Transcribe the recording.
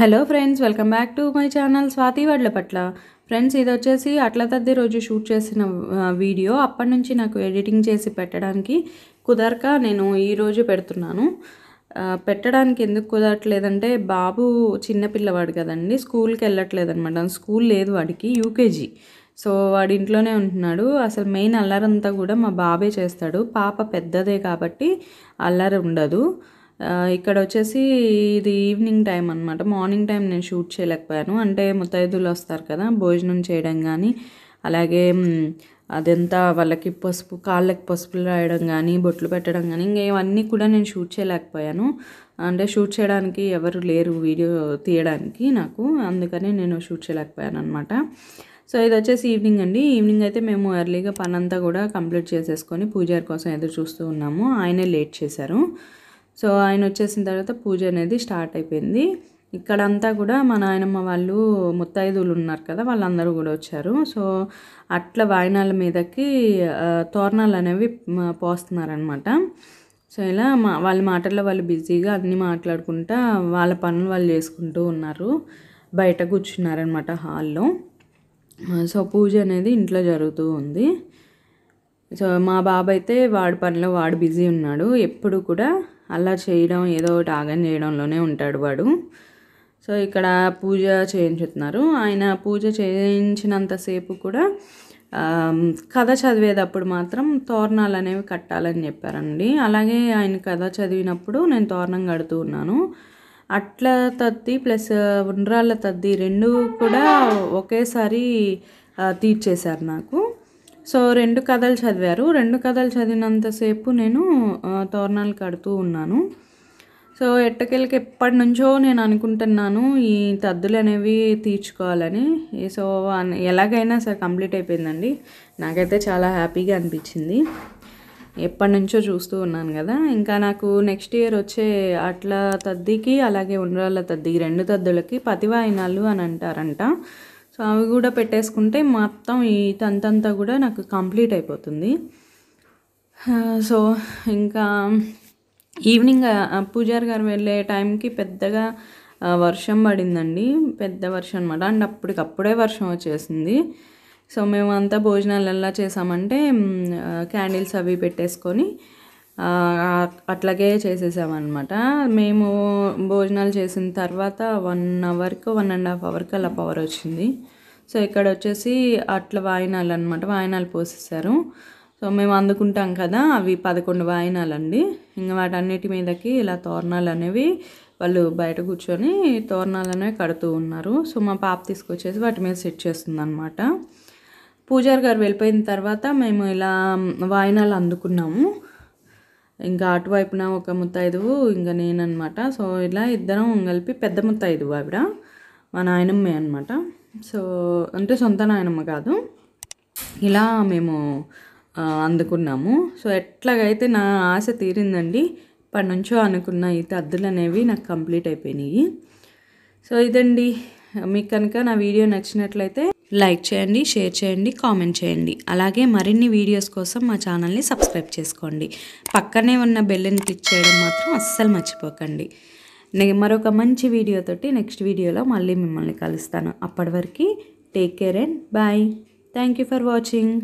hello friends welcome back to my channel Swathi వాళ్ళ పట్ల friends ఇది వచ్చేసి అట్ల తద్ది రోజు షూట్ చేసిన వీడియో అప్పటి నుంచి నాకు ఎడిటింగ్ చేసి పెట్టడానికి కుదరక నేను ఈరోజు పెడుతున్నాను పెట్టడానికి ఎందుకు కుదరట్లేదంటే బాబు చిన్నపిల్లవాడు కదండి స్కూల్కి వెళ్ళట్లేదు అనమాట స్కూల్ లేదు వాడికి యూకేజీ సో వాడి ఇంట్లోనే ఉంటున్నాడు అసలు మెయిన్ అల్లరంతా కూడా మా బాబే చేస్తాడు పాప పెద్దదే కాబట్టి అల్లరి ఉండదు ఇక్కడ వచ్చేసి ఇది ఈవినింగ్ టైం అనమాట మార్నింగ్ టైం నేను షూట్ చేయలేకపోయాను అంటే ముత్తైదులు వస్తారు కదా భోజనం చేయడం కానీ అలాగే అదంతా వాళ్ళకి పసుపు కాళ్ళకి పసుపులు రాయడం కానీ బొట్లు పెట్టడం కానీ ఇంకా ఇవన్నీ కూడా నేను షూట్ చేయలేకపోయాను అంటే షూట్ చేయడానికి ఎవరు లేరు వీడియో తీయడానికి నాకు అందుకని నేను షూట్ చేయలేకపోయాను అనమాట సో ఇది వచ్చేసి ఈవినింగ్ అండి ఈవినింగ్ అయితే మేము ఎర్లీగా అంతా కూడా కంప్లీట్ చేసేసుకొని పూజారి కోసం ఎదురు చూస్తూ ఉన్నాము ఆయనే లేట్ చేశారు సో ఆయన వచ్చేసిన తర్వాత పూజ అనేది స్టార్ట్ అయిపోయింది ఇక్కడంతా కూడా మా నాయనమ్మ వాళ్ళు ముత్తైదువులు ఉన్నారు కదా వాళ్ళందరూ కూడా వచ్చారు సో అట్ల వాయినాల మీదకి తోరణాలు అనేవి పోస్తున్నారనమాట సో ఇలా మా వాళ్ళ మాటల్లో వాళ్ళు బిజీగా అన్నీ మాట్లాడుకుంటా వాళ్ళ పనులు వాళ్ళు చేసుకుంటూ ఉన్నారు బయట కూర్చున్నారనమాట హాల్లో సో పూజ అనేది ఇంట్లో జరుగుతూ ఉంది సో మా బాబు అయితే వాడి పనిలో వాడు బిజీ ఉన్నాడు ఎప్పుడు కూడా అలా చేయడం ఏదో ఒకటి ఆగం చేయడంలోనే ఉంటాడు వాడు సో ఇక్కడ పూజ చేయించుతున్నారు ఆయన పూజ చేయించినంతసేపు కూడా కథ చదివేటప్పుడు మాత్రం తోరణాలు అనేవి కట్టాలని చెప్పారండి అలాగే ఆయన కథ చదివినప్పుడు నేను తోరణం కడుతూ ఉన్నాను అట్ల తద్ది ప్లస్ ఉండ్రాళ్ళ తద్ది రెండు కూడా ఒకేసారి తీర్చేశారు నాకు సో రెండు కథలు చదివారు రెండు కథలు చదివినంతసేపు నేను తోరణాలు కడుతూ ఉన్నాను సో ఎట్టకెళ్ళకి ఎప్పటి నుంచో నేను అనుకుంటున్నాను ఈ తద్దులు అనేవి తీర్చుకోవాలని సో ఎలాగైనా సరే కంప్లీట్ అయిపోయిందండి నాకైతే చాలా హ్యాపీగా అనిపించింది ఎప్పటి నుంచో చూస్తూ ఉన్నాను కదా ఇంకా నాకు నెక్స్ట్ ఇయర్ వచ్చే అట్ల తద్దికి అలాగే ఉండ్రాళ్ళ తద్ది రెండు తద్దులకి పతివాయినాలు అని అంటారంట సో అవి కూడా పెట్టేసుకుంటే మొత్తం ఈ తంతంతా కూడా నాకు కంప్లీట్ అయిపోతుంది సో ఇంకా ఈవినింగ్ పూజారి గారు వెళ్ళే టైంకి పెద్దగా వర్షం పడిందండి పెద్ద వర్షం అనమాట అండ్ అప్పటికప్పుడే వర్షం వచ్చేసింది సో మేము అంతా భోజనాలు ఎలా చేసామంటే క్యాండిల్స్ అవి పెట్టేసుకొని అట్లాగే చేసేసామన్నమాట మేము భోజనాలు చేసిన తర్వాత వన్ అవర్కు వన్ అండ్ హాఫ్ అవర్కి అలా పవర్ వచ్చింది సో ఇక్కడ వచ్చేసి అట్ల వాయినాలు అనమాట వాయినాలు పోసేసారు సో మేము అందుకుంటాం కదా అవి పదకొండు వాయినాలు అండి ఇంకా వాటన్నిటి మీదకి ఇలా తోరణాలు అనేవి వాళ్ళు బయట కూర్చొని తోరణాలు అనేవి కడుతూ ఉన్నారు సో మా పాప తీసుకొచ్చేసి వాటి మీద సెట్ చేస్తుంది అనమాట పూజారి గారు వెళ్ళిపోయిన తర్వాత మేము ఇలా వాయినాలు అందుకున్నాము ఇంకా అటువైపున ఒక ముత్తైదువు ఇంకా అనమాట సో ఇలా ఇద్దరం కలిపి పెద్ద ముత్తైదువు ఆవిడ మా నాయనమ్మే అనమాట సో అంటే సొంత నాయనమ్మ కాదు ఇలా మేము అందుకున్నాము సో ఎట్లాగైతే నా ఆశ తీరిందండి ఇప్పటి నుంచో అనుకున్న ఈ అద్దులు అనేవి నాకు కంప్లీట్ అయిపోయినాయి సో ఇదండి మీకు కనుక నా వీడియో నచ్చినట్లయితే లైక్ చేయండి షేర్ చేయండి కామెంట్ చేయండి అలాగే మరిన్ని వీడియోస్ కోసం మా ఛానల్ని సబ్స్క్రైబ్ చేసుకోండి పక్కనే ఉన్న బెల్లని క్లిక్ చేయడం మాత్రం అస్సలు మర్చిపోకండి నేను మరొక మంచి వీడియోతోటి నెక్స్ట్ వీడియోలో మళ్ళీ మిమ్మల్ని కలుస్తాను అప్పటి వరకు take care and bye thank you for watching